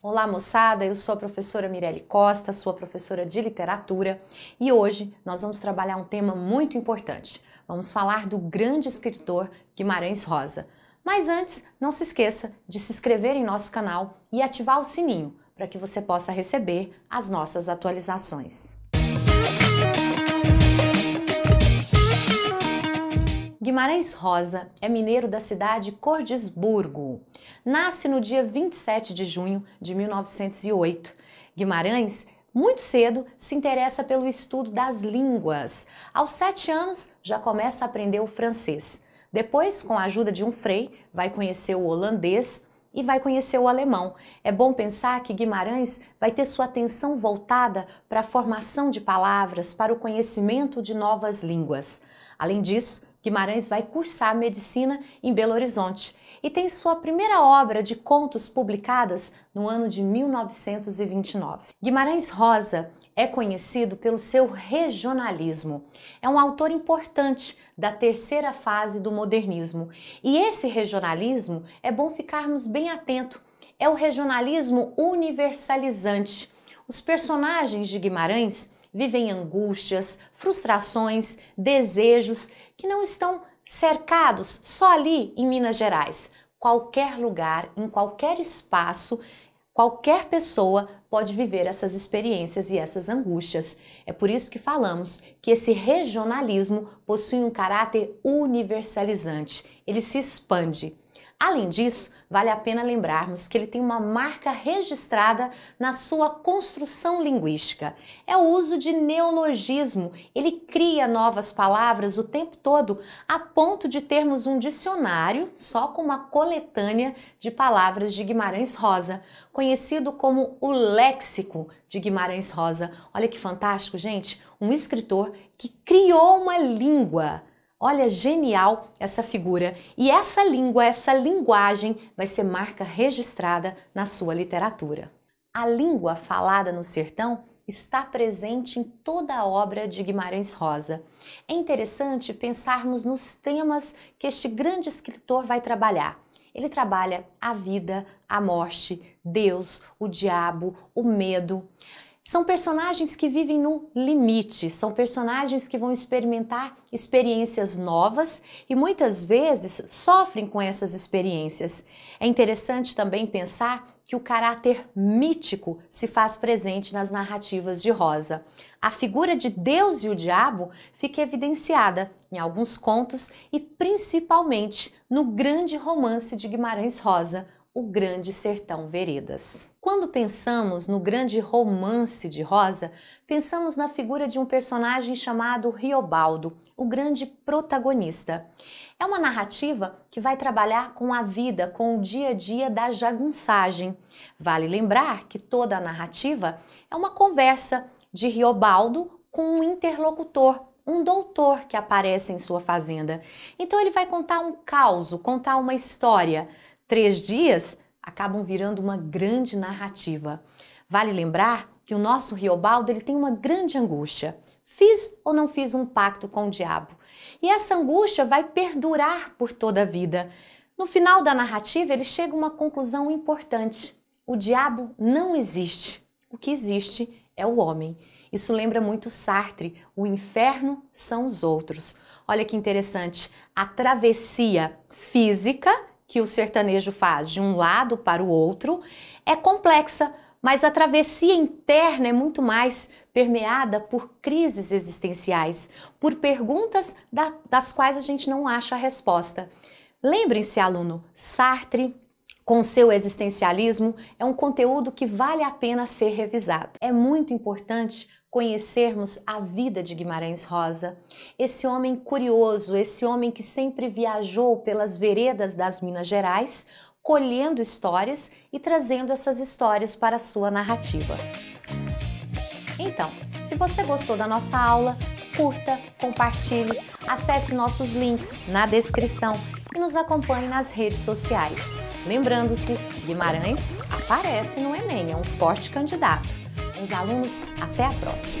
Olá, moçada. Eu sou a professora Mirelle Costa, sua professora de literatura, e hoje nós vamos trabalhar um tema muito importante. Vamos falar do grande escritor Guimarães Rosa. Mas antes, não se esqueça de se inscrever em nosso canal e ativar o sininho para que você possa receber as nossas atualizações. Guimarães Rosa é mineiro da cidade Cordisburgo. Nasce no dia 27 de junho de 1908. Guimarães muito cedo se interessa pelo estudo das línguas. Aos sete anos já começa a aprender o francês. Depois, com a ajuda de um frei, vai conhecer o holandês e vai conhecer o alemão. É bom pensar que Guimarães vai ter sua atenção voltada para a formação de palavras, para o conhecimento de novas línguas. Além disso, Guimarães vai cursar medicina em Belo Horizonte e tem sua primeira obra de contos publicadas no ano de 1929. Guimarães Rosa é conhecido pelo seu regionalismo. É um autor importante da terceira fase do modernismo. E esse regionalismo é bom ficarmos bem atento. É o regionalismo universalizante. Os personagens de Guimarães vivem angústias, frustrações, desejos que não estão cercados só ali em Minas Gerais. Qualquer lugar, em qualquer espaço, qualquer pessoa pode viver essas experiências e essas angústias. É por isso que falamos que esse regionalismo possui um caráter universalizante, ele se expande. Além disso, vale a pena lembrarmos que ele tem uma marca registrada na sua construção linguística. É o uso de neologismo. Ele cria novas palavras o tempo todo, a ponto de termos um dicionário só com uma coletânea de palavras de Guimarães Rosa, conhecido como o léxico de Guimarães Rosa. Olha que fantástico, gente! Um escritor que criou uma língua Olha, genial essa figura. E essa língua, essa linguagem vai ser marca registrada na sua literatura. A língua falada no sertão está presente em toda a obra de Guimarães Rosa. É interessante pensarmos nos temas que este grande escritor vai trabalhar. Ele trabalha a vida, a morte, Deus, o diabo, o medo. São personagens que vivem no limite, são personagens que vão experimentar experiências novas e muitas vezes sofrem com essas experiências. É interessante também pensar que o caráter mítico se faz presente nas narrativas de Rosa. A figura de Deus e o diabo fica evidenciada em alguns contos e principalmente no grande romance de Guimarães Rosa, o Grande Sertão Veredas. Quando pensamos no grande romance de Rosa, pensamos na figura de um personagem chamado Riobaldo, o grande protagonista. É uma narrativa que vai trabalhar com a vida, com o dia a dia da jagunçagem. Vale lembrar que toda a narrativa é uma conversa de Riobaldo com um interlocutor, um doutor que aparece em sua fazenda. Então ele vai contar um caos, contar uma história, três dias, acabam virando uma grande narrativa. Vale lembrar que o nosso Riobaldo ele tem uma grande angústia. Fiz ou não fiz um pacto com o diabo? E essa angústia vai perdurar por toda a vida. No final da narrativa, ele chega a uma conclusão importante. O diabo não existe. O que existe é o homem. Isso lembra muito Sartre, o inferno são os outros. Olha que interessante, a travessia física que o sertanejo faz de um lado para o outro é complexa, mas a travessia interna é muito mais permeada por crises existenciais, por perguntas da, das quais a gente não acha a resposta. Lembrem-se, aluno, Sartre, com seu existencialismo, é um conteúdo que vale a pena ser revisado. É muito importante conhecermos a vida de Guimarães Rosa, esse homem curioso, esse homem que sempre viajou pelas veredas das Minas Gerais, colhendo histórias e trazendo essas histórias para a sua narrativa. Então, se você gostou da nossa aula, curta, compartilhe, acesse nossos links na descrição e nos acompanhe nas redes sociais. Lembrando-se, Guimarães aparece no Enem, é um forte candidato os alunos. Até a próxima!